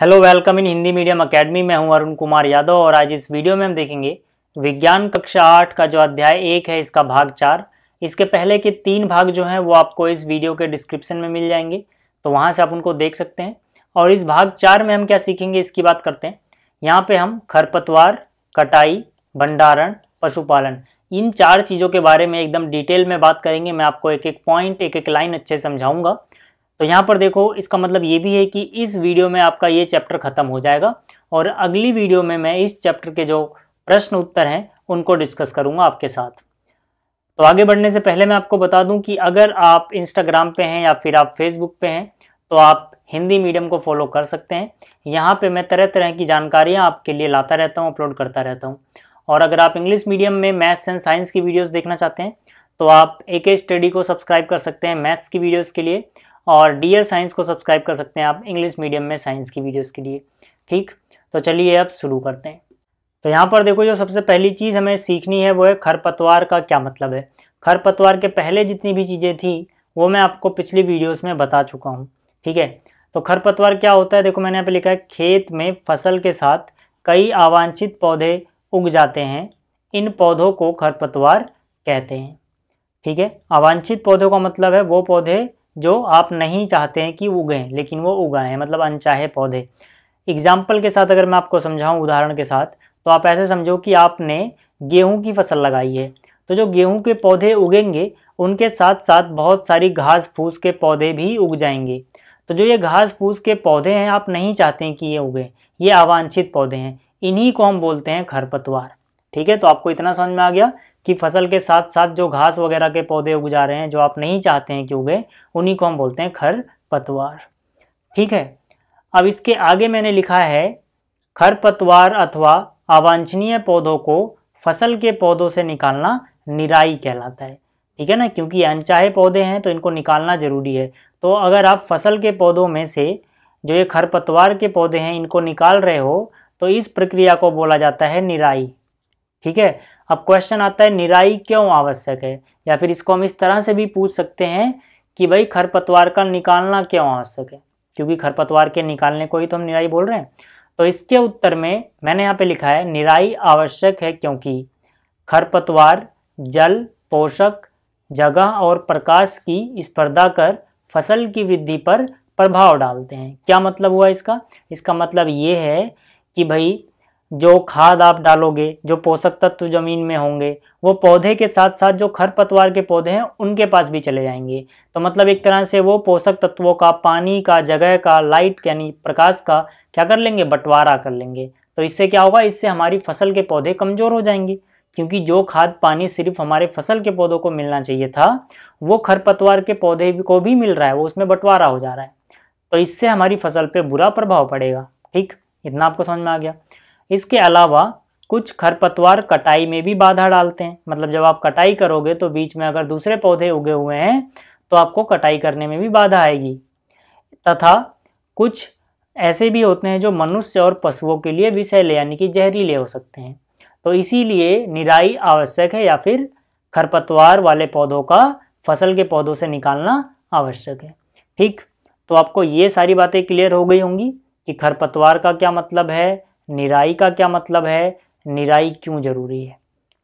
hello welcome in Hindi medium academy मैं हूं अरुण कुमार यादव और आज इस वीडियो में हम देखेंगे विज्ञान कक्षा आठ का जो अध्याय एक है इसका भाग चार इसके पहले के तीन भाग जो हैं वो आपको इस वीडियो के डिस्क्रिप्शन में मिल जाएंगे तो वहां से आप उनको देख सकते हैं और इस भाग चार में हम क्या सीखेंगे इसकी बात करते हैं यहाँ पर हम खरपतवार कटाई भंडारण पशुपालन इन चार चीज़ों के बारे में एकदम डिटेल में बात करेंगे मैं आपको एक एक पॉइंट एक एक लाइन अच्छे समझाऊंगा तो यहाँ पर देखो इसका मतलब ये भी है कि इस वीडियो में आपका ये चैप्टर खत्म हो जाएगा और अगली वीडियो में मैं इस चैप्टर के जो प्रश्न उत्तर हैं उनको डिस्कस करूँगा आपके साथ तो आगे बढ़ने से पहले मैं आपको बता दूं कि अगर आप इंस्टाग्राम पे हैं या फिर आप फेसबुक पे हैं तो आप हिंदी मीडियम को फॉलो कर सकते हैं यहाँ पे मैं तरह तरह की जानकारियाँ आपके लिए लाता रहता हूँ अपलोड करता रहता हूँ और अगर आप इंग्लिश मीडियम में मैथ्स एंड साइंस की वीडियोस देखना चाहते हैं तो आप ए स्टडी को सब्सक्राइब कर सकते हैं मैथ्स की वीडियोस के लिए और डियर साइंस को सब्सक्राइब कर सकते हैं आप इंग्लिश मीडियम में साइंस की वीडियोस के लिए ठीक तो चलिए अब शुरू करते हैं तो यहाँ पर देखो जो सबसे पहली चीज़ हमें सीखनी है वो है खरपतवार का क्या मतलब है खरपतवार के पहले जितनी भी चीज़ें थी वो मैं आपको पिछली वीडियोस में बता चुका हूँ ठीक है तो खरपतवार क्या होता है देखो मैंने यहाँ पर लिखा है खेत में फसल के साथ कई अवांछित पौधे उग जाते हैं इन पौधों को खरपतवार कहते हैं ठीक है अवांछित पौधों का मतलब है वो पौधे जो आप नहीं चाहते हैं कि उगें लेकिन वो उगाएं हैं मतलब अनचाहे पौधे एग्जाम्पल के साथ अगर मैं आपको समझाऊँ उदाहरण के साथ तो आप ऐसे समझो कि आपने गेहूँ की फसल लगाई है तो जो गेहूँ के पौधे उगेंगे उनके साथ साथ बहुत सारी घास फूस के पौधे भी उग जाएंगे तो जो ये घास फूस के पौधे हैं आप नहीं चाहते हैं कि ये उगें ये अवांछित पौधे हैं इन्हीं को हम बोलते हैं खरपतवार ठीक है तो आपको इतना समझ में आ गया कि फसल के साथ साथ जो घास वगैरह के पौधे उग जा रहे हैं जो आप नहीं चाहते हैं कि उगे उन्हीं को हम बोलते हैं खर पतवार ठीक है अब इसके आगे मैंने लिखा है खर पतवार अथवा अवांछनीय पौधों को फसल के पौधों से निकालना निराई कहलाता है ठीक है ना क्योंकि अनचाहे पौधे हैं तो इनको निकालना ज़रूरी है तो अगर आप फसल के पौधों में से जो ये खरपतवार के पौधे हैं इनको निकाल रहे हो तो इस प्रक्रिया को बोला जाता है निराई ठीक है अब क्वेश्चन आता है निराई क्यों आवश्यक है या फिर इसको हम इस तरह से भी पूछ सकते हैं कि भाई खरपतवार का निकालना क्यों आवश्यक है क्योंकि खरपतवार के निकालने को ही तो हम निराई बोल रहे हैं तो इसके उत्तर में मैंने यहाँ पे लिखा है निराई आवश्यक है क्योंकि खरपतवार जल पोषक जगह और प्रकाश की स्पर्धा कर फसल की वृद्धि पर प्रभाव डालते हैं क्या मतलब हुआ इसका इसका मतलब ये है कि भाई जो खाद आप डालोगे जो पोषक तत्व ज़मीन में होंगे वो पौधे के साथ साथ जो खरपतवार के पौधे हैं उनके पास भी चले जाएंगे तो मतलब एक तरह से वो पोषक तत्वों का पानी का जगह का लाइट यानी प्रकाश का क्या कर लेंगे बंटवारा कर लेंगे तो इससे क्या होगा इससे हमारी फसल के पौधे कमज़ोर हो जाएंगे क्योंकि जो खाद पानी सिर्फ हमारे फसल के पौधों को मिलना चाहिए था वो खरपतवार के पौधे को भी मिल रहा है वो उसमें बंटवारा हो जा रहा है तो इससे हमारी फसल पर बुरा प्रभाव पड़ेगा ठीक इतना आपको समझ में आ गया इसके अलावा कुछ खरपतवार कटाई में भी बाधा डालते हैं मतलब जब आप कटाई करोगे तो बीच में अगर दूसरे पौधे उगे हुए हैं तो आपको कटाई करने में भी बाधा आएगी तथा कुछ ऐसे भी होते हैं जो मनुष्य और पशुओं के लिए विषैले यानी कि जहरीले हो सकते हैं तो इसीलिए निराई आवश्यक है या फिर खरपतवार वाले पौधों का फसल के पौधों से निकालना आवश्यक है ठीक तो आपको ये सारी बातें क्लियर हो गई होंगी कि खरपतवार का क्या मतलब है निराई का क्या मतलब है निराई क्यों ज़रूरी है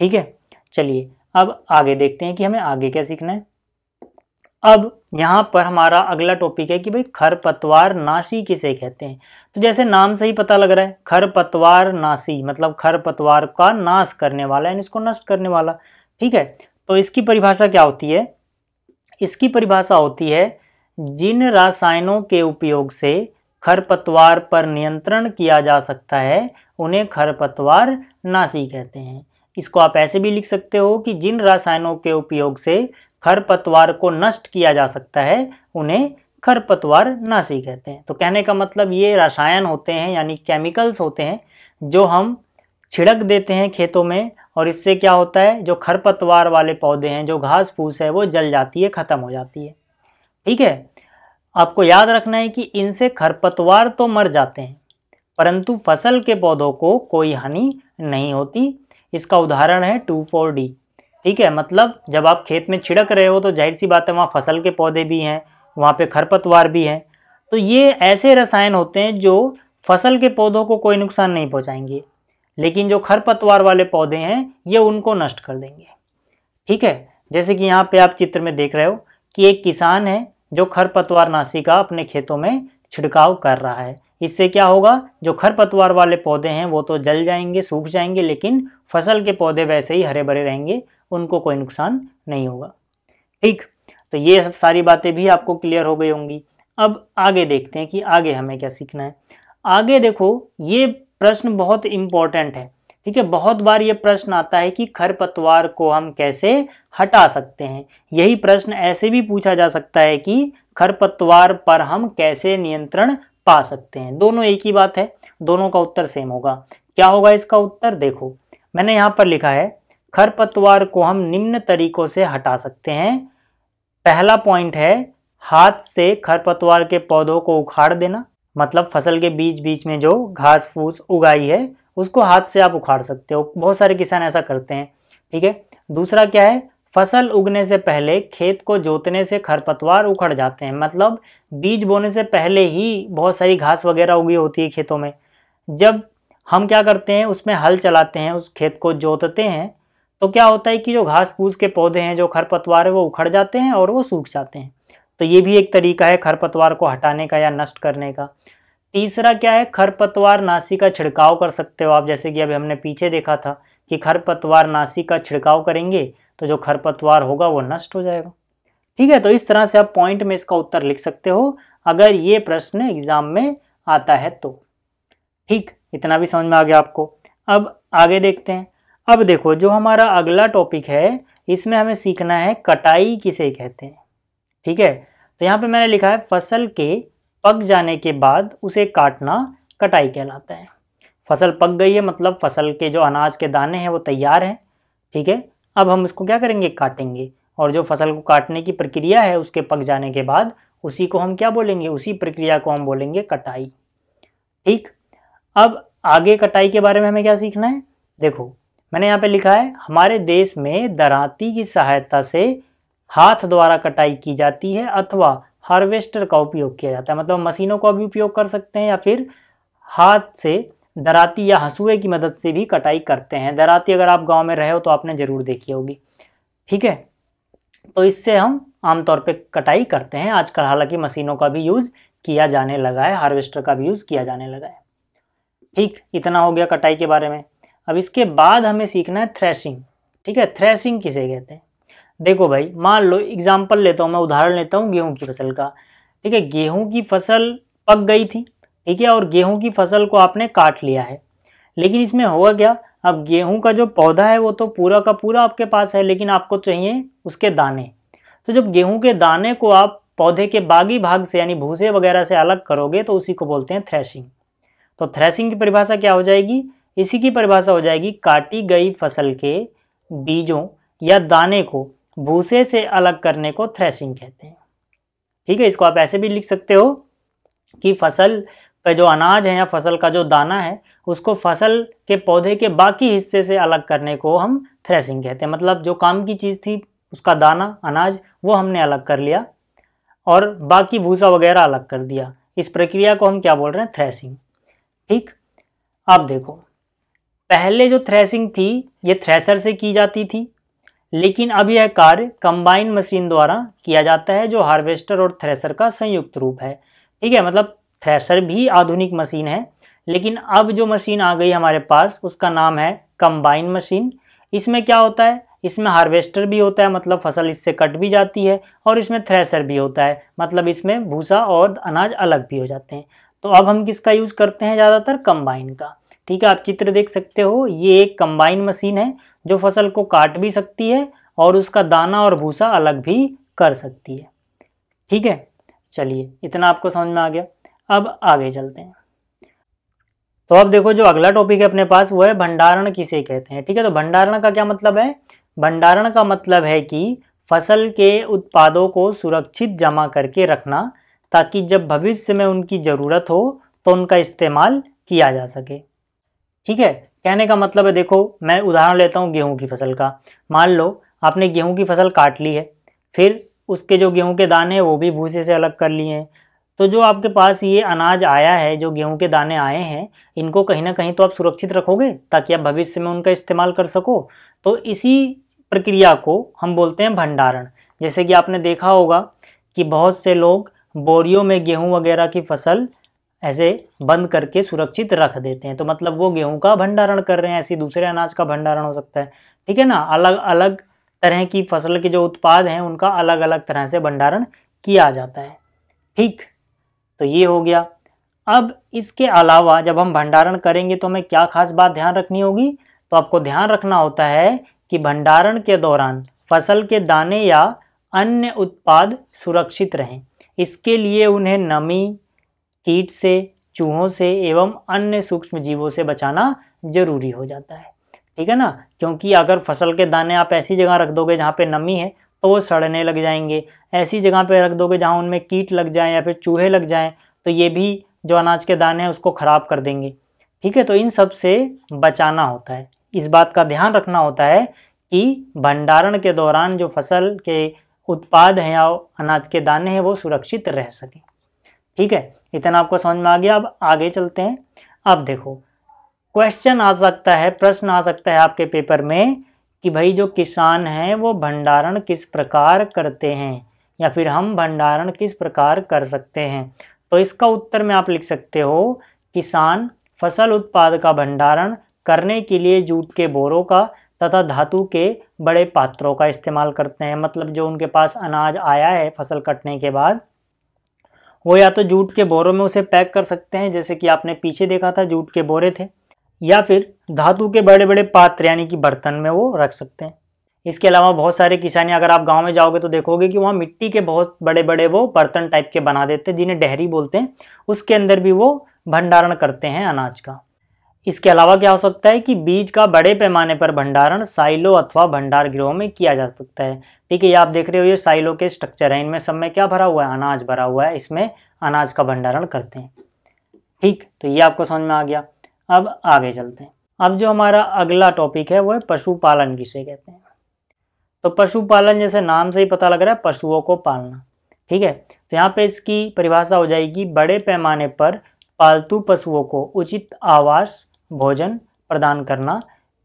ठीक है चलिए अब आगे देखते हैं कि हमें आगे क्या सीखना है अब यहाँ पर हमारा अगला टॉपिक है कि भाई खरपतवार नाशी किसे कहते हैं तो जैसे नाम से ही पता लग रहा है खरपतवार नाशी मतलब खरपतवार का नाश करने वाला यानी इसको नष्ट करने वाला ठीक है तो इसकी परिभाषा क्या होती है इसकी परिभाषा होती है जिन रासायनों के उपयोग से खरपतवार पर नियंत्रण किया जा सकता है उन्हें खरपतवार नाशी कहते हैं इसको आप ऐसे भी लिख सकते हो कि जिन रसायनों के उपयोग से खरपतवार को नष्ट किया जा सकता है उन्हें खरपतवार नाशी कहते हैं तो कहने का मतलब ये रसायन होते हैं यानी केमिकल्स होते हैं जो हम छिड़क देते हैं खेतों में और इससे क्या होता है जो खरपतवार वाले पौधे हैं जो घास फूस है वो जल जाती है ख़त्म हो जाती है ठीक है आपको याद रखना है कि इनसे खरपतवार तो मर जाते हैं परंतु फसल के पौधों को कोई हानि नहीं होती इसका उदाहरण है टू फोर डी ठीक है मतलब जब आप खेत में छिड़क रहे हो तो जाहिर सी बात है वहाँ फसल के पौधे भी हैं वहाँ पे खरपतवार भी हैं तो ये ऐसे रसायन होते हैं जो फसल के पौधों को कोई नुकसान नहीं पहुँचाएंगे लेकिन जो खरपतवार वाले पौधे हैं ये उनको नष्ट कर देंगे ठीक है जैसे कि यहाँ पे आप चित्र में देख रहे हो कि एक किसान है जो खरपतवार नाशी का अपने खेतों में छिड़काव कर रहा है इससे क्या होगा जो खरपतवार वाले पौधे हैं वो तो जल जाएंगे सूख जाएंगे लेकिन फसल के पौधे वैसे ही हरे भरे रहेंगे उनको कोई नुकसान नहीं होगा ठीक तो ये सब सारी बातें भी आपको क्लियर हो गई होंगी अब आगे देखते हैं कि आगे हमें क्या सीखना है आगे देखो ये प्रश्न बहुत इंपॉर्टेंट है ठीक है बहुत बार ये प्रश्न आता है कि खरपतवार को हम कैसे हटा सकते हैं यही प्रश्न ऐसे भी पूछा जा सकता है कि खरपतवार पर हम कैसे नियंत्रण पा सकते हैं दोनों एक ही बात है दोनों का उत्तर सेम होगा क्या होगा इसका उत्तर देखो मैंने यहाँ पर लिखा है खरपतवार को हम निम्न तरीकों से हटा सकते हैं पहला पॉइंट है हाथ से खरपतवार के पौधों को उखाड़ देना मतलब फसल के बीच बीच में जो घास फूस उगाई है उसको हाथ से आप उखाड़ सकते हो बहुत सारे किसान ऐसा करते हैं ठीक है दूसरा क्या है फसल उगने से पहले खेत को जोतने से खरपतवार उखड़ जाते हैं मतलब बीज बोने से पहले ही बहुत सारी घास वगैरह उगी होती है खेतों में जब हम क्या करते हैं उसमें हल चलाते हैं उस खेत को जोतते हैं तो क्या होता है कि जो घास फूस के पौधे हैं जो खरपतवार है वो उखड़ जाते हैं और वो सूख जाते हैं तो ये भी एक तरीका है खरपतवार को हटाने का या नष्ट करने का तीसरा क्या है खरपतवार नासी का छिड़काव कर सकते हो आप जैसे कि अभी हमने पीछे देखा था कि खरपतवार नासी का छिड़काव करेंगे तो जो खरपतवार होगा वो नष्ट हो जाएगा ठीक है तो इस तरह से आप पॉइंट में इसका उत्तर लिख सकते हो अगर ये प्रश्न एग्जाम में आता है तो ठीक इतना भी समझ में आ गया आपको अब आगे देखते हैं अब देखो जो हमारा अगला टॉपिक है इसमें हमें सीखना है कटाई किसे कहते हैं ठीक है तो यहाँ पे मैंने लिखा है फसल के पक जाने के बाद उसे काटना कटाई कहलाता है फसल पक गई है मतलब फसल के जो अनाज के दाने हैं वो तैयार हैं ठीक है अब हम इसको क्या करेंगे काटेंगे और जो फसल को काटने की प्रक्रिया है उसके पक जाने के बाद उसी को हम क्या बोलेंगे उसी प्रक्रिया को हम बोलेंगे कटाई ठीक अब आगे कटाई के बारे में हमें क्या सीखना है देखो मैंने यहाँ पे लिखा है हमारे देश में दराती की सहायता से हाथ द्वारा कटाई की जाती है अथवा हार्वेस्टर का उपयोग किया जाता है मतलब मशीनों का भी उपयोग कर सकते हैं या फिर हाथ से दराती या हंसुए की मदद से भी कटाई करते हैं दराती अगर आप गांव में रहे हो तो आपने ज़रूर देखी होगी ठीक है तो इससे हम आमतौर पे कटाई करते हैं आजकल हालांकि मशीनों का भी यूज़ किया जाने लगा है हार्वेस्टर का भी यूज़ किया जाने लगा है ठीक इतना हो गया कटाई के बारे में अब इसके बाद हमें सीखना है थ्रेशिंग ठीक है थ्रेशिंग किसे कहते हैं देखो भाई मान लो एग्जाम्पल लेता हूँ मैं उदाहरण लेता हूँ गेहूँ की फसल का ठीक है गेहूँ की फसल पक गई थी ठीक है और गेहूँ की फसल को आपने काट लिया है लेकिन इसमें हुआ क्या अब गेहूँ का जो पौधा है वो तो पूरा का पूरा आपके पास है लेकिन आपको चाहिए उसके दाने तो जब गेहूँ के दाने को आप पौधे के बागी भाग से यानी भूसे वगैरह से अलग करोगे तो उसी को बोलते हैं थ्रेशिंग तो थ्रेशिंग की परिभाषा क्या हो जाएगी इसी की परिभाषा हो जाएगी काटी गई फसल के बीजों या दाने को भूसे से अलग करने को थ्रेशिंग कहते हैं ठीक है इसको आप ऐसे भी लिख सकते हो कि फसल का जो अनाज है या फसल का जो दाना है उसको फसल के पौधे के बाकी हिस्से से अलग करने को हम थ्रेसिंग कहते हैं मतलब जो काम की चीज़ थी उसका दाना अनाज वो हमने अलग कर लिया और बाकी भूसा वगैरह अलग कर दिया इस प्रक्रिया को हम क्या बोल रहे हैं थ्रेसिंग ठीक आप देखो पहले जो थ्रेसिंग थी ये थ्रेसर से की जाती थी लेकिन अब यह कार्य कंबाइन मशीन द्वारा किया जाता है जो हार्वेस्टर और थ्रेसर का संयुक्त रूप है ठीक है मतलब थ्रेसर भी आधुनिक मशीन है लेकिन अब जो मशीन आ गई हमारे पास उसका नाम है कंबाइन मशीन इसमें क्या होता है इसमें हार्वेस्टर भी होता है मतलब फसल इससे कट भी जाती है और इसमें थ्रेसर भी होता है मतलब इसमें भूसा और अनाज अलग भी हो जाते हैं तो अब हम किसका यूज़ करते हैं ज़्यादातर कंबाइन का ठीक है आप चित्र देख सकते हो ये एक कंबाइन मशीन है जो फसल को काट भी सकती है और उसका दाना और भूसा अलग भी कर सकती है ठीक है चलिए इतना आपको समझ में आ गया अब आगे चलते हैं तो अब देखो जो अगला टॉपिक है अपने पास वो है भंडारण किसे कहते हैं ठीक है तो भंडारण का क्या मतलब है भंडारण का मतलब है कि फसल के उत्पादों को सुरक्षित जमा करके रखना ताकि जब भविष्य में उनकी ज़रूरत हो तो उनका इस्तेमाल किया जा सके ठीक है कहने का मतलब है देखो मैं उदाहरण लेता हूँ गेहूँ की फसल का मान लो आपने गेहूँ की फसल काट ली है फिर उसके जो गेहूँ के दाने हैं वो भी भूसे से अलग कर लिए हैं तो जो आपके पास ये अनाज आया है जो गेहूं के दाने आए हैं इनको कहीं ना कहीं तो आप सुरक्षित रखोगे ताकि आप भविष्य में उनका इस्तेमाल कर सको तो इसी प्रक्रिया को हम बोलते हैं भंडारण जैसे कि आपने देखा होगा कि बहुत से लोग बोरियों में गेहूं वगैरह की फसल ऐसे बंद करके सुरक्षित रख देते हैं तो मतलब वो गेहूं का भंडारण कर रहे हैं ऐसे दूसरे अनाज का भंडारण हो सकता है ठीक है ना अलग अलग तरह की फसल के जो उत्पाद हैं उनका अलग अलग तरह से भंडारण किया जाता है ठीक तो ये हो गया अब इसके अलावा जब हम भंडारण करेंगे तो हमें क्या खास बात ध्यान रखनी होगी तो आपको ध्यान रखना होता है कि भंडारण के दौरान फसल के दाने या अन्य उत्पाद सुरक्षित रहें इसके लिए उन्हें नमी कीट से चूहों से एवं अन्य सूक्ष्म जीवों से बचाना जरूरी हो जाता है ठीक है ना क्योंकि अगर फसल के दाने आप ऐसी जगह रख दोगे जहाँ पे नमी है तो वो सड़ने लग जाएंगे ऐसी जगह पे रख दोगे जहाँ उनमें कीट लग जाए या फिर चूहे लग जाए तो ये भी जो अनाज के दाने हैं उसको ख़राब कर देंगे ठीक है तो इन सब से बचाना होता है इस बात का ध्यान रखना होता है कि भंडारण के दौरान जो फसल के उत्पाद हैं या अनाज के दाने हैं वो सुरक्षित रह सकें ठीक है इतना आपको समझ में आ गया अब आगे चलते हैं अब देखो क्वेश्चन आ सकता है प्रश्न आ सकता है आपके पेपर में कि भाई जो किसान हैं वो भंडारण किस प्रकार करते हैं या फिर हम भंडारण किस प्रकार कर सकते हैं तो इसका उत्तर में आप लिख सकते हो किसान फसल उत्पाद का भंडारण करने के लिए जूट के बोरों का तथा धातु के बड़े पात्रों का इस्तेमाल करते हैं मतलब जो उनके पास अनाज आया है फसल कटने के बाद वो या तो जूट के बोरों में उसे पैक कर सकते हैं जैसे कि आपने पीछे देखा था जूट के बोरे थे या फिर धातु के बड़े बड़े पात्र यानी कि बर्तन में वो रख सकते हैं इसके अलावा बहुत सारे किसानी अगर आप गांव में जाओगे तो देखोगे कि वहाँ मिट्टी के बहुत बड़े बड़े वो बर्तन टाइप के बना देते हैं जिन्हें डहरी बोलते हैं उसके अंदर भी वो भंडारण करते हैं अनाज का इसके अलावा क्या हो सकता है कि बीज का बड़े पैमाने पर भंडारण साइलो अथवा भंडार गृहों में किया जा सकता है ठीक है ये आप देख रहे हो ये साइलो के स्ट्रक्चर हैं इनमें सब में क्या भरा हुआ है अनाज भरा हुआ है इसमें अनाज का भंडारण करते हैं ठीक तो ये आपको समझ में आ गया अब आगे चलते हैं अब जो हमारा अगला टॉपिक है वो है पशुपालन किसे कहते हैं तो पशुपालन जैसे नाम से ही पता लग रहा है पशुओं को पालना ठीक है तो यहाँ पे इसकी परिभाषा हो जाएगी बड़े पैमाने पर पालतू पशुओं को उचित आवास भोजन प्रदान करना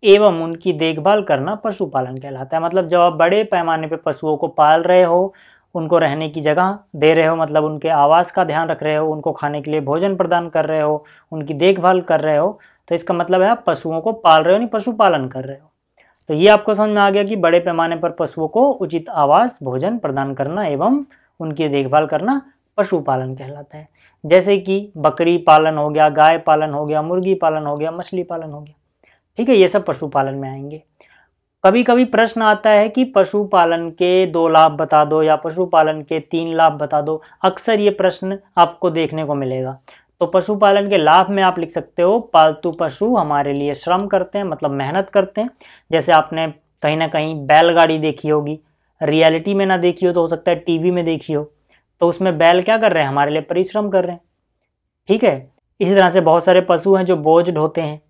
एवं उनकी देखभाल करना पशुपालन कहलाता है मतलब जब आप बड़े पैमाने पर पशुओं को पाल रहे हो उनको रहने की जगह दे रहे हो मतलब उनके आवास का ध्यान रख रहे हो उनको खाने के लिए भोजन प्रदान कर रहे हो उनकी देखभाल कर रहे हो तो इसका मतलब है आप पशुओं को पाल रहे हो नहीं पशुपालन कर रहे हो तो ये आपको समझ में आ गया कि बड़े पैमाने पर पशुओं को उचित आवास भोजन प्रदान करना एवं उनकी देखभाल करना पशुपालन कहलाता है जैसे कि बकरी पालन हो गया गाय पालन हो गया मुर्गी पालन हो गया मछली पालन हो गया ठीक है ये सब पशुपालन में आएंगे कभी कभी प्रश्न आता है कि पशुपालन के दो लाभ बता दो या पशुपालन के तीन लाभ बता दो अक्सर ये प्रश्न आपको देखने को मिलेगा तो पशुपालन के लाभ में आप लिख सकते हो पालतू पशु हमारे लिए श्रम करते हैं मतलब मेहनत करते हैं जैसे आपने कहीं ना कहीं बैलगाड़ी देखी होगी रियलिटी में ना देखी हो तो हो सकता है टीवी में देखी हो तो उसमें बैल क्या कर रहे हैं हमारे लिए परिश्रम कर रहे हैं ठीक है इसी तरह से बहुत सारे पशु हैं जो बोझ होते हैं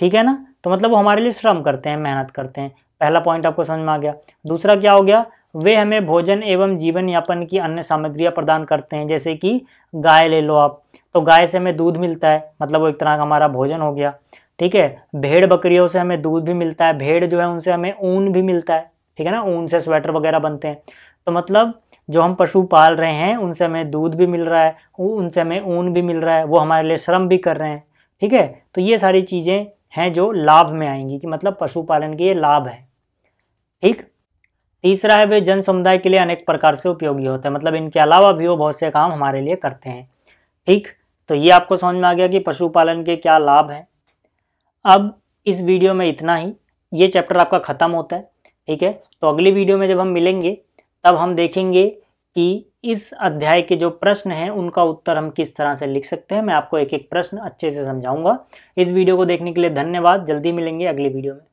ठीक है ना तो मतलब वो हमारे लिए श्रम करते हैं मेहनत करते हैं पहला पॉइंट आपको समझ में आ गया दूसरा क्या हो गया वे हमें भोजन एवं जीवन यापन की अन्य सामग्रियाँ प्रदान करते हैं जैसे कि गाय ले लो आप तो गाय से हमें दूध मिलता है मतलब वो एक तरह का हमारा भोजन हो गया ठीक है भेड़ बकरियों से हमें दूध भी मिलता है भेड़ जो है उनसे हमें ऊन भी मिलता है ठीक है ना ऊन से स्वेटर वगैरह बनते हैं तो मतलब जो हम पशु पाल रहे हैं उनसे हमें दूध भी मिल रहा है उनसे हमें ऊन भी मिल रहा है वो हमारे लिए श्रम भी कर रहे हैं ठीक है तो ये सारी चीज़ें हैं जो लाभ में आएंगी कि मतलब पशुपालन के ये लाभ है ठीक तीसरा है वे जन समुदाय के लिए अनेक प्रकार से उपयोगी होता है मतलब इनके अलावा भी वो बहुत से काम हमारे लिए करते हैं ठीक तो ये आपको समझ में आ गया कि पशुपालन के क्या लाभ हैं अब इस वीडियो में इतना ही ये चैप्टर आपका ख़त्म होता है ठीक है तो अगली वीडियो में जब हम मिलेंगे तब हम देखेंगे कि इस अध्याय के जो प्रश्न हैं उनका उत्तर हम किस तरह से लिख सकते हैं मैं आपको एक एक प्रश्न अच्छे से समझाऊंगा इस वीडियो को देखने के लिए धन्यवाद जल्दी मिलेंगे अगले वीडियो में